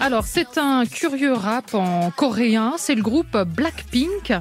Alors, c'est un curieux rap en coréen. C'est le groupe Blackpink,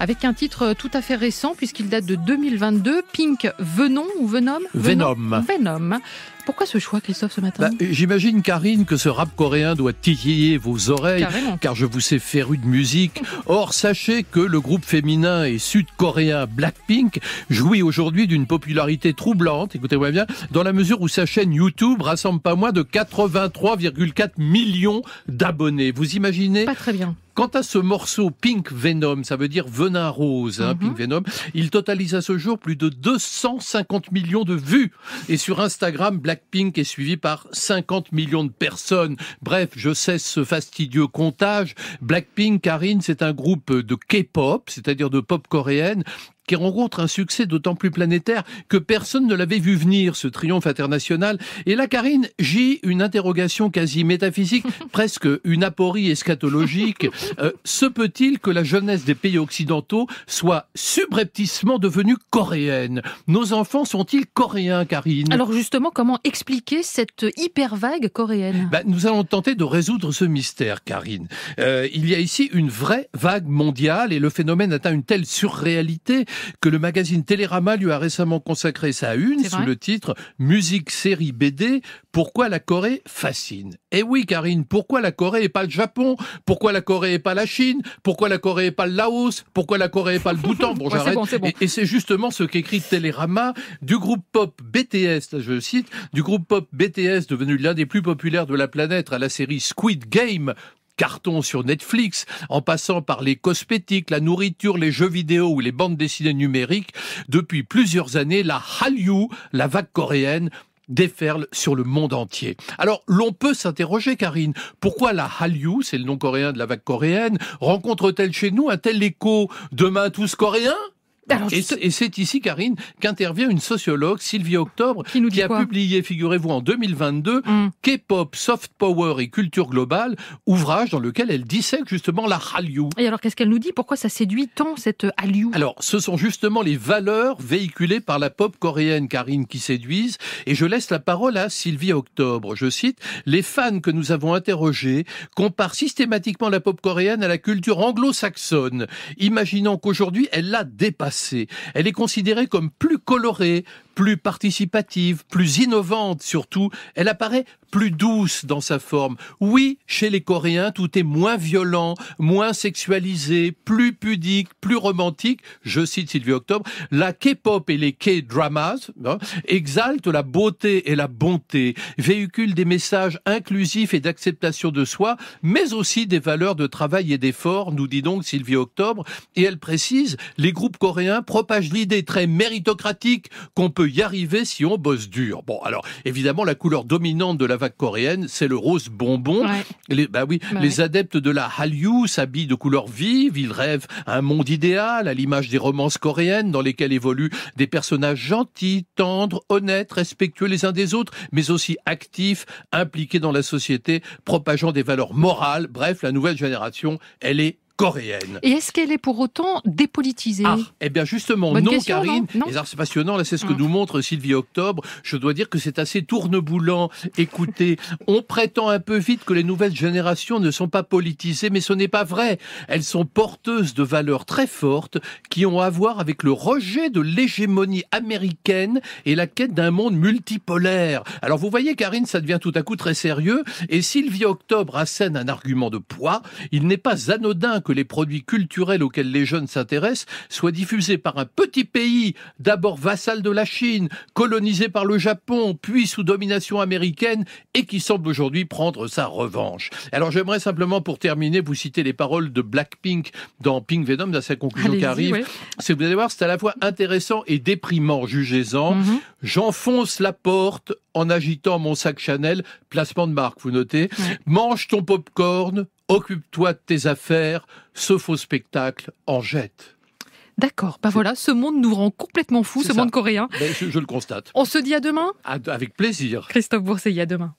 avec un titre tout à fait récent, puisqu'il date de 2022. Pink Venom ou Venom. Venom. Venom. Pourquoi ce choix, Christophe, ce matin bah, J'imagine, Karine, que ce rap coréen doit titiller vos oreilles, car je vous sais féru de musique. Or, sachez que le groupe féminin et sud-coréen Blackpink jouit aujourd'hui d'une popularité troublante, écoutez-moi bien, dans la mesure où sa chaîne YouTube rassemble pas moins de 83,4 millions d'abonnés. Vous imaginez Pas très bien. Quant à ce morceau Pink Venom, ça veut dire venin rose, hein, Pink mhm. Venom, il totalise à ce jour plus de 250 millions de vues. Et sur Instagram, Blackpink est suivi par 50 millions de personnes. Bref, je cesse ce fastidieux comptage. Blackpink, Karine, c'est un groupe de K-pop, c'est-à-dire de pop coréenne, qui rencontre un succès d'autant plus planétaire que personne ne l'avait vu venir, ce triomphe international. Et là, Karine, j'ai une interrogation quasi métaphysique, presque une aporie eschatologique. Euh, se peut-il que la jeunesse des pays occidentaux soit subrepticement devenue coréenne Nos enfants sont-ils coréens, Karine Alors justement, comment expliquer cette hyper vague coréenne ben, Nous allons tenter de résoudre ce mystère, Karine. Euh, il y a ici une vraie vague mondiale et le phénomène atteint une telle surréalité que le magazine Télérama lui a récemment consacré sa une sous le titre Musique série BD, pourquoi la Corée fascine. Eh oui Karine, pourquoi la Corée et pas le Japon Pourquoi la Corée et pas la Chine Pourquoi la Corée et pas le Laos Pourquoi la Corée et pas le Bhoutan Bon, j'arrête. Et, c'est justement ce qu'écrit Télérama du groupe pop BTS, je cite, du groupe pop BTS devenu l'un des plus populaires de la planète à la série Squid Game cartons sur Netflix, en passant par les cosmétiques, la nourriture, les jeux vidéo ou les bandes dessinées numériques, depuis plusieurs années, la Hallyu, la vague coréenne, déferle sur le monde entier. Alors, l'on peut s'interroger, Karine, pourquoi la Hallyu, c'est le nom coréen de la vague coréenne, rencontre-t-elle chez nous un tel écho Demain tous coréens et, c'est ici, Karine, qu'intervient une sociologue, Sylvie Octobre, qui, nous a publié, figurez-vous, en 2022, mm. K-pop, soft power et culture globale, ouvrage dans lequel elle dissèque justement la Hallyu. Et alors, qu'est-ce qu'elle nous dit Pourquoi ça séduit tant cette Hallyu Alors, ce sont justement les valeurs véhiculées par la pop coréenne, Karine, qui séduisent. Et je laisse la parole à Sylvie Octobre. Je cite Les fans que nous avons interrogés comparent systématiquement la pop coréenne à la culture anglo-saxonne, imaginant qu'aujourd'hui elle l'a dépassée. Elle est considérée comme plus colorée, plus participative, plus innovante surtout, elle apparaît plus douce dans sa forme. Oui, chez les Coréens, tout est moins violent, moins sexualisé, plus pudique, plus romantique. Je cite Sylvie Octobre, la K-pop et les K-dramas hein, exaltent la beauté et la bonté, véhiculent des messages inclusifs et d'acceptation de soi, mais aussi des valeurs de travail et d'effort, nous dit donc Sylvie Octobre, et elle précise, les groupes coréens propagent l'idée très méritocratique qu'on peut y arriver si on bosse dur. Bon, alors évidemment, la couleur dominante de la vague coréenne, c'est le rose bonbon. Les, bah oui, bah les adeptes de la Hallyu s'habillent de couleurs vives, ils rêvent un monde idéal à l'image des romances coréennes dans lesquelles évoluent des personnages gentils, tendres, honnêtes, respectueux les uns des autres, mais aussi actifs, impliqués dans la société, propageant des valeurs morales. Bref, la nouvelle génération, elle est coréenne. Et est-ce qu'elle est pour autant dépolitisée Ah, eh bien justement, non Karine, les arts c'est passionnant, là c'est ce que ah. nous montre Sylvie Octobre, je dois dire que c'est assez tourneboulant. Écoutez, on prétend un peu vite que les nouvelles générations ne sont pas politisées, mais ce n'est pas vrai. Elles sont porteuses de valeurs très fortes qui ont à voir avec le rejet de l'hégémonie américaine et la quête d'un monde multipolaire. Alors vous voyez Karine, ça devient tout à coup très sérieux, et Sylvie Octobre assène un argument de poids, il n'est pas anodin que les produits culturels auxquels les jeunes s'intéressent soient diffusés par un petit pays, d'abord vassal de la Chine, colonisé par le Japon, puis sous domination américaine, et qui semble aujourd'hui prendre sa revanche. Alors j'aimerais simplement, pour terminer, vous citer les paroles de Blackpink dans Pink Venom, dans sa conclusion qui arrive. Vous allez voir, c'est à la fois intéressant et déprimant, jugez-en. Mhm. J'enfonce la porte en agitant mon sac Chanel, placement de marque, vous notez. Mange ton pop-corn occupe-toi de tes affaires, ce faux spectacle en jette. D'accord, bah voilà, ce monde nous rend complètement fous, ce monde coréen. je, le constate. On se dit à demain Avec plaisir. Christophe Bourseille, à demain.